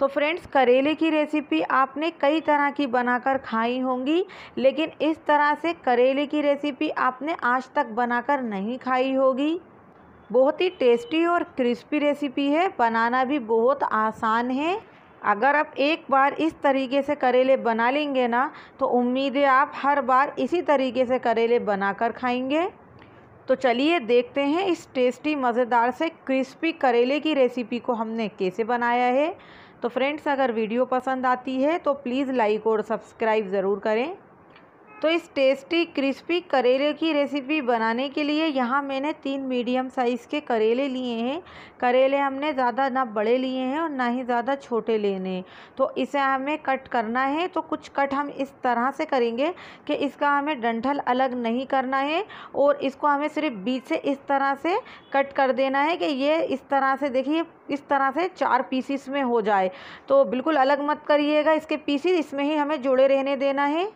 तो फ्रेंड्स करेले की रेसिपी आपने कई तरह की बनाकर खाई होंगी लेकिन इस तरह से करेले की रेसिपी आपने आज तक बनाकर नहीं खाई होगी बहुत ही टेस्टी और क्रिस्पी रेसिपी है बनाना भी बहुत आसान है अगर आप एक बार इस तरीके से करेले बना लेंगे ना तो उम्मीद है आप हर बार इसी तरीके से करेले बनाकर खाएंगे तो चलिए देखते हैं इस टेस्टी मज़ेदार से क्रिस्पी करेले की रेसिपी को हमने कैसे बनाया है तो फ्रेंड्स अगर वीडियो पसंद आती है तो प्लीज़ लाइक और सब्सक्राइब ज़रूर करें तो इस टेस्टी क्रिस्पी करेले की रेसिपी बनाने के लिए यहाँ मैंने तीन मीडियम साइज़ के करेले लिए हैं करेले हमने ज़्यादा ना बड़े लिए हैं और ना ही ज़्यादा छोटे लेने हैं तो इसे हमें कट करना है तो कुछ कट हम इस तरह से करेंगे कि इसका हमें डंठल अलग नहीं करना है और इसको हमें सिर्फ बीच से इस तरह से कट कर देना है कि ये इस तरह से देखिए इस तरह से चार पीसीस में हो जाए तो बिल्कुल अलग मत करिएगा इसके पीसीस इसमें ही हमें जुड़े रहने देना है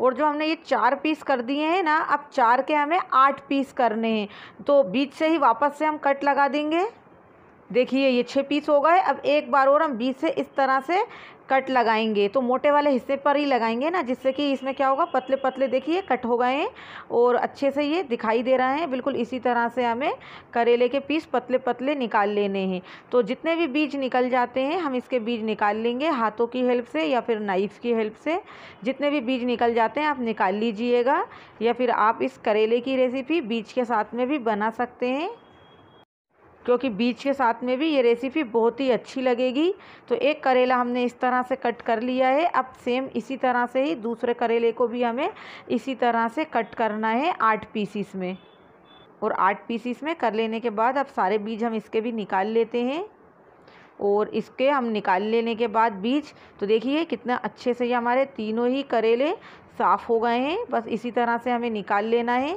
और जो हमने ये चार पीस कर दिए हैं ना अब चार के हमें आठ पीस करने हैं तो बीच से ही वापस से हम कट लगा देंगे देखिए ये छः पीस हो गए अब एक बार और हम बीच से इस तरह से कट लगाएंगे तो मोटे वाले हिस्से पर ही लगाएंगे ना जिससे कि इसमें क्या होगा पतले पतले देखिए कट हो गए हैं और अच्छे से ये दिखाई दे रहा है बिल्कुल इसी तरह से हमें करेले के पीस पतले पतले निकाल लेने हैं तो जितने भी बीज निकल जाते हैं हम इसके बीज निकाल लेंगे हाथों की हेल्प से या फिर नाइफ़ की हेल्प से जितने भी बीज निकल जाते हैं आप निकाल लीजिएगा या फिर आप इस करेले की रेसिपी बीज के साथ में भी बना सकते हैं क्योंकि बीज के साथ में भी ये रेसिपी बहुत ही अच्छी लगेगी तो एक करेला हमने इस तरह से कट कर लिया है अब सेम इसी तरह से ही दूसरे करेले को भी हमें इसी तरह से कट करना है आठ पीसीस में और आठ पीसीस में कर लेने के बाद अब सारे बीज हम इसके भी निकाल लेते हैं और इसके हम निकाल लेने के बाद बीज तो देखिए कितना अच्छे से ये हमारे तीनों ही करेले साफ़ हो गए हैं बस इसी तरह से हमें निकाल लेना है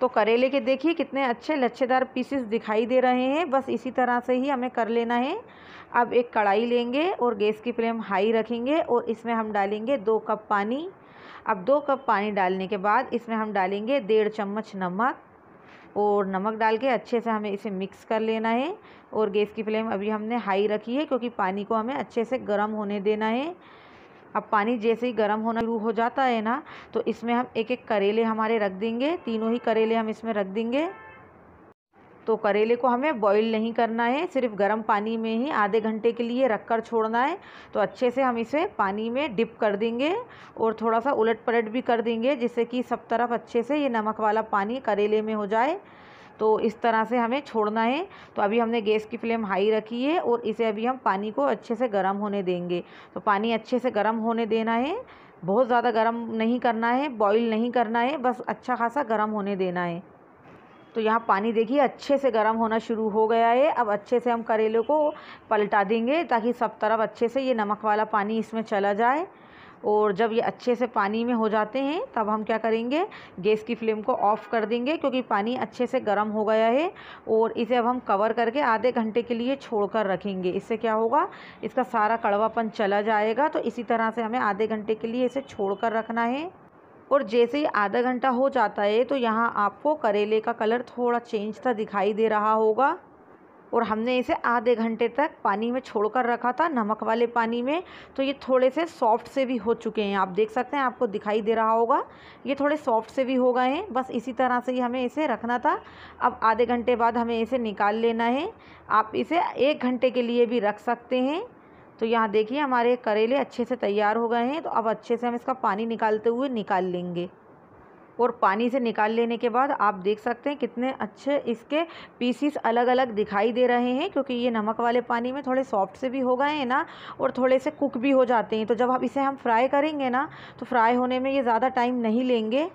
तो करेले के देखिए कितने अच्छे लच्छेदार पीसेस दिखाई दे रहे हैं बस इसी तरह से ही हमें कर लेना है अब एक कढ़ाई लेंगे और गैस की फ्लेम हाई रखेंगे और इसमें हम डालेंगे दो कप पानी अब दो कप पानी डालने के बाद इसमें हम डालेंगे डेढ़ चम्मच नमक और नमक डाल के अच्छे से हमें इसे मिक्स कर लेना है और गैस की फ्लेम अभी हमने हाई रखी है क्योंकि पानी को हमें अच्छे से गर्म होने देना है अब पानी जैसे ही गर्म होना शुरू हो जाता है ना तो इसमें हम एक एक करेले हमारे रख देंगे तीनों ही करेले हम इसमें रख देंगे तो करेले को हमें बॉईल नहीं करना है सिर्फ गर्म पानी में ही आधे घंटे के लिए रख कर छोड़ना है तो अच्छे से हम इसे पानी में डिप कर देंगे और थोड़ा सा उलट पलट भी कर देंगे जिससे कि सब तरफ अच्छे से ये नमक वाला पानी करेले में हो जाए तो इस तरह से हमें छोड़ना है तो अभी हमने गैस की फ्लेम हाई रखी है और इसे अभी हम पानी को अच्छे से गर्म होने देंगे तो पानी अच्छे से गर्म होने देना है बहुत ज़्यादा गर्म नहीं करना है बॉईल नहीं करना है बस अच्छा खासा गर्म होने देना है तो यहाँ पानी देखिए अच्छे से गर्म होना शुरू हो गया है अब अच्छे से हम करेले को पलटा देंगे ताकि सब तरफ अच्छे से ये नमक वाला पानी इसमें चला जाए और जब ये अच्छे से पानी में हो जाते हैं तब हम क्या करेंगे गैस की फ्लेम को ऑफ़ कर देंगे क्योंकि पानी अच्छे से गर्म हो गया है और इसे अब हम कवर करके आधे घंटे के लिए छोड़ कर रखेंगे इससे क्या होगा इसका सारा कड़वापन चला जाएगा तो इसी तरह से हमें आधे घंटे के लिए इसे छोड़ कर रखना है और जैसे ही आधा घंटा हो जाता है तो यहाँ आपको करेले का कलर थोड़ा चेंज था दिखाई दे रहा होगा और हमने इसे आधे घंटे तक पानी में छोड़ कर रखा था नमक वाले पानी में तो ये थोड़े से सॉफ्ट से भी हो चुके हैं आप देख सकते हैं आपको दिखाई दे रहा होगा ये थोड़े सॉफ्ट से भी हो गए हैं बस इसी तरह से ही हमें इसे रखना था अब आधे घंटे बाद हमें इसे निकाल लेना है आप इसे एक घंटे के लिए भी रख सकते हैं तो यहाँ देखिए हमारे करेले अच्छे से तैयार हो गए हैं तो अब अच्छे से हम इसका पानी निकालते हुए निकाल लेंगे और पानी से निकाल लेने के बाद आप देख सकते हैं कितने अच्छे इसके पीसीस अलग अलग दिखाई दे रहे हैं क्योंकि ये नमक वाले पानी में थोड़े सॉफ्ट से भी हो गए हैं ना और थोड़े से कुक भी हो जाते हैं तो जब आप इसे हम फ्राई करेंगे ना तो फ्राई होने में ये ज़्यादा टाइम नहीं लेंगे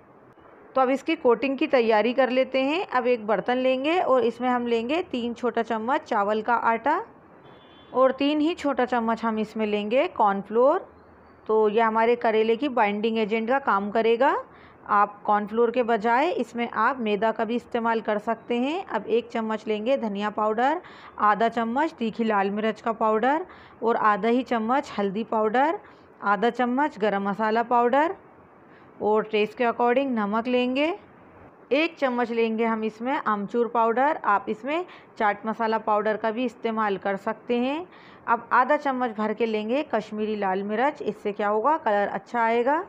तो अब इसकी कोटिंग की तैयारी कर लेते हैं अब एक बर्तन लेंगे और इसमें हम लेंगे तीन छोटा चम्मच चावल का आटा और तीन ही छोटा चम्मच हम इसमें लेंगे कॉर्नफ्लोर तो यह हमारे करेले की बाइंडिंग एजेंट का काम करेगा आप कॉर्नफ्लोर के बजाय इसमें आप मैदा का भी इस्तेमाल कर सकते हैं अब एक चम्मच लेंगे धनिया पाउडर आधा चम्मच तीखी लाल मिर्च का पाउडर और आधा ही चम्मच हल्दी पाउडर आधा चम्मच गरम मसाला पाउडर और टेस्ट के अकॉर्डिंग नमक लेंगे एक चम्मच लेंगे हम इसमें आमचूर पाउडर आप इसमें चाट मसाला पाउडर का भी इस्तेमाल कर सकते हैं अब आधा चम्मच भर के लेंगे कश्मीरी लाल मिर्च इससे क्या होगा कलर अच्छा आएगा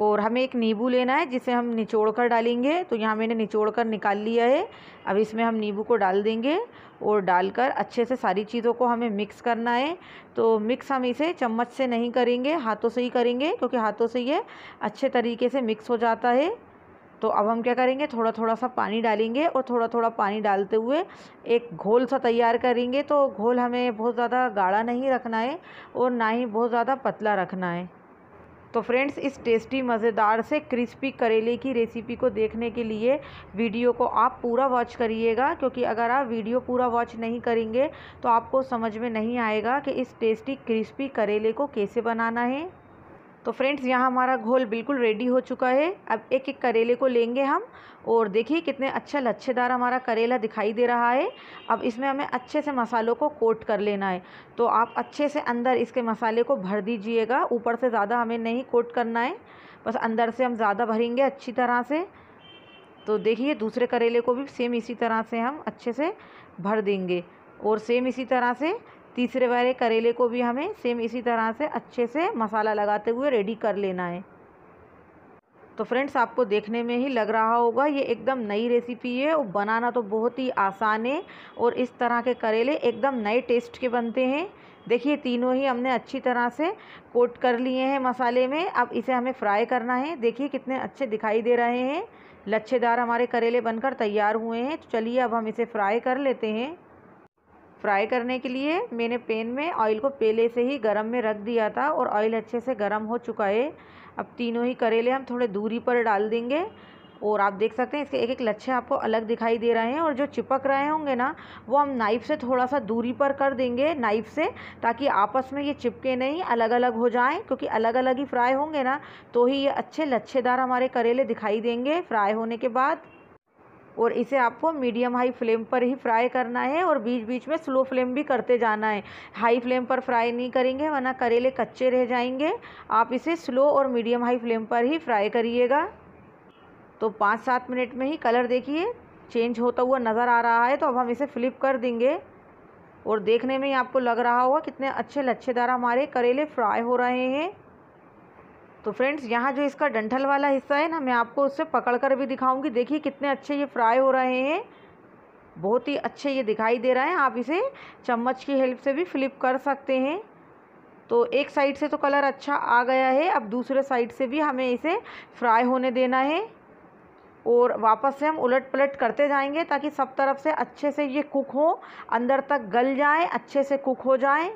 और हमें एक नींबू लेना है जिसे हम निचोड़ कर डालेंगे तो यहाँ मैंने निचोड़ कर निकाल लिया है अब इसमें हम नींबू को डाल देंगे और डालकर अच्छे से सारी चीज़ों को हमें मिक्स करना है तो मिक्स हम इसे चम्मच से नहीं करेंगे हाथों से ही करेंगे क्योंकि हाथों से ये अच्छे तरीके से मिक्स हो जाता है तो अब हम क्या करेंगे थोड़ा थोड़ा सा पानी डालेंगे और थोड़ा थोड़ा पानी डालते हुए एक घोल सा तैयार करेंगे तो घोल हमें बहुत ज़्यादा गाढ़ा नहीं रखना है और ना ही बहुत ज़्यादा पतला रखना है तो फ्रेंड्स इस टेस्टी मज़ेदार से क्रिस्पी करेले की रेसिपी को देखने के लिए वीडियो को आप पूरा वॉच करिएगा क्योंकि अगर आप वीडियो पूरा वॉच नहीं करेंगे तो आपको समझ में नहीं आएगा कि इस टेस्टी क्रिस्पी करेले को कैसे बनाना है तो फ्रेंड्स यहाँ हमारा घोल बिल्कुल रेडी हो चुका है अब एक एक करेले को लेंगे हम और देखिए कितने अच्छा लच्छेदार हमारा करेला दिखाई दे रहा है अब इसमें हमें अच्छे से मसालों को कोट कर लेना है तो आप अच्छे से अंदर इसके मसाले को भर दीजिएगा ऊपर से ज़्यादा हमें नहीं कोट करना है बस अंदर से हम ज़्यादा भरेंगे अच्छी तरह से तो देखिए दूसरे करेले को भी सेम इसी तरह से हम अच्छे से भर देंगे और सेम इसी तरह से तीसरे वाले करेले को भी हमें सेम इसी तरह से अच्छे से मसाला लगाते हुए रेडी कर लेना है तो फ्रेंड्स आपको देखने में ही लग रहा होगा ये एकदम नई रेसिपी है और बनाना तो बहुत ही आसान है और इस तरह के करेले एकदम नए टेस्ट के बनते हैं देखिए तीनों ही हमने अच्छी तरह से कोट कर लिए हैं मसाले में अब इसे हमें फ्राई करना है देखिए कितने अच्छे दिखाई दे रहे हैं लच्छेदार हमारे करेले बनकर तैयार हुए हैं तो चलिए अब हम इसे फ्राई कर लेते हैं फ्राई करने के लिए मैंने पेन में ऑयल को पहले से ही गरम में रख दिया था और ऑयल अच्छे से गरम हो चुका है अब तीनों ही करेले हम थोड़े दूरी पर डाल देंगे और आप देख सकते हैं इसके एक एक लच्छे आपको अलग दिखाई दे रहे हैं और जो चिपक रहे होंगे ना वो हम नाइफ़ से थोड़ा सा दूरी पर कर देंगे नाइफ़ से ताकि आपस में ये चिपके नहीं अलग अलग हो जाएं क्योंकि अलग अलग ही फ्राई होंगे ना तो ही ये अच्छे लच्छेदार हमारे करेले दिखाई देंगे फ्राई होने के बाद और इसे आपको मीडियम हाई फ्लेम पर ही फ्राई करना है और बीच बीच में स्लो फ्लेम भी करते जाना है हाई फ्लेम पर फ्राई नहीं करेंगे वरना करेले कच्चे रह जाएंगे आप इसे स्लो और मीडियम हाई फ्लेम पर ही फ्राई करिएगा तो पाँच सात मिनट में ही कलर देखिए चेंज होता हुआ नज़र आ रहा है तो अब हम इसे फ्लिप कर देंगे और देखने में ही आपको लग रहा होगा कितने अच्छे लच्छेदार हमारे करेले फ्राई हो रहे हैं तो फ्रेंड्स यहाँ जो इसका डंठल वाला हिस्सा है ना मैं आपको उससे पकड़ कर भी दिखाऊंगी देखिए कितने अच्छे ये फ्राई हो रहे हैं बहुत ही अच्छे ये दिखाई दे रहा है आप इसे चम्मच की हेल्प से भी फ्लिप कर सकते हैं तो एक साइड से तो कलर अच्छा आ गया है अब दूसरे साइड से भी हमें इसे फ्राई होने देना है और वापस से हम उलट पलट करते जाएंगे ताकि सब तरफ से अच्छे से ये कुक हो अंदर तक गल जाए अच्छे से कुक हो जाए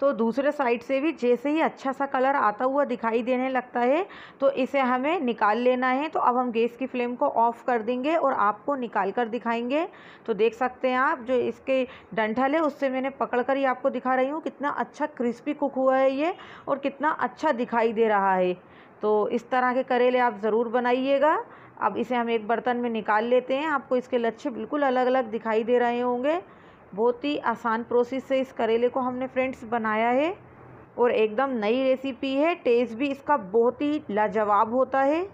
तो दूसरे साइड से भी जैसे ही अच्छा सा कलर आता हुआ दिखाई देने लगता है तो इसे हमें निकाल लेना है तो अब हम गैस की फ्लेम को ऑफ़ कर देंगे और आपको निकाल कर दिखाएंगे तो देख सकते हैं आप जो इसके डंठल है उससे मैंने पकड़ कर ही आपको दिखा रही हूँ कितना अच्छा क्रिस्पी कुक हुआ है ये और कितना अच्छा दिखाई दे रहा है तो इस तरह के करेले आप ज़रूर बनाइएगा अब इसे हम एक बर्तन में निकाल लेते हैं आपको इसके लच्छे बिल्कुल अलग अलग दिखाई दे रहे होंगे बहुत ही आसान प्रोसेस से इस करेले को हमने फ्रेंड्स बनाया है और एकदम नई रेसिपी है टेस्ट भी इसका बहुत ही लाजवाब होता है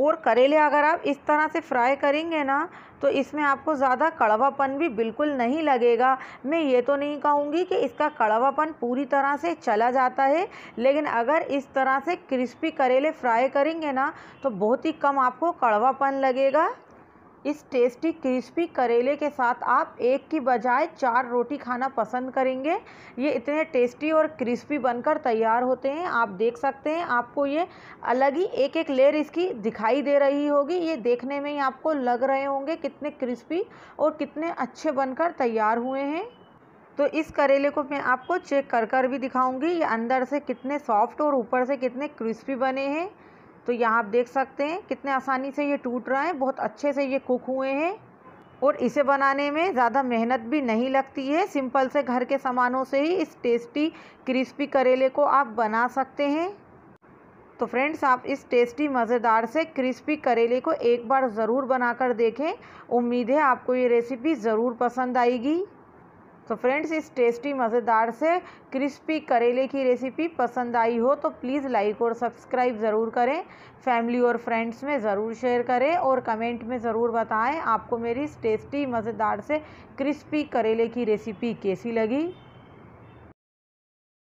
और करेले अगर आप इस तरह से फ्राई करेंगे ना तो इसमें आपको ज़्यादा कड़वापन भी बिल्कुल नहीं लगेगा मैं ये तो नहीं कहूँगी कि इसका कड़वापन पूरी तरह से चला जाता है लेकिन अगर इस तरह से क्रिस्पी करेले फ्राई करेंगे ना तो बहुत ही कम आपको कड़वापन लगेगा इस टेस्टी क्रिस्पी करेले के साथ आप एक की बजाय चार रोटी खाना पसंद करेंगे ये इतने टेस्टी और क्रिस्पी बनकर तैयार होते हैं आप देख सकते हैं आपको ये अलग ही एक एक लेयर इसकी दिखाई दे रही होगी ये देखने में ही आपको लग रहे होंगे कितने क्रिस्पी और कितने अच्छे बनकर तैयार हुए हैं तो इस करेले को मैं आपको चेक कर कर भी दिखाऊँगी ये अंदर से कितने सॉफ्ट और ऊपर से कितने क्रिस्पी बने हैं तो यहाँ आप देख सकते हैं कितने आसानी से ये टूट रहा है बहुत अच्छे से ये कुक हुए हैं और इसे बनाने में ज़्यादा मेहनत भी नहीं लगती है सिंपल से घर के सामानों से ही इस टेस्टी क्रिस्पी करेले को आप बना सकते हैं तो फ्रेंड्स आप इस टेस्टी मज़ेदार से क्रिस्पी करेले को एक बार ज़रूर बनाकर देखें उम्मीद है आपको ये रेसिपी ज़रूर पसंद आएगी सो फ्रेंड्स इस टेस्टी मज़ेदार से क्रिस्पी करेले की रेसिपी पसंद आई हो तो प्लीज़ लाइक और सब्सक्राइब ज़रूर करें फैमिली और फ्रेंड्स में ज़रूर शेयर करें और कमेंट में ज़रूर बताएं आपको मेरी इस टेस्टी मज़ेदार से क्रिस्पी करेले की रेसिपी कैसी लगी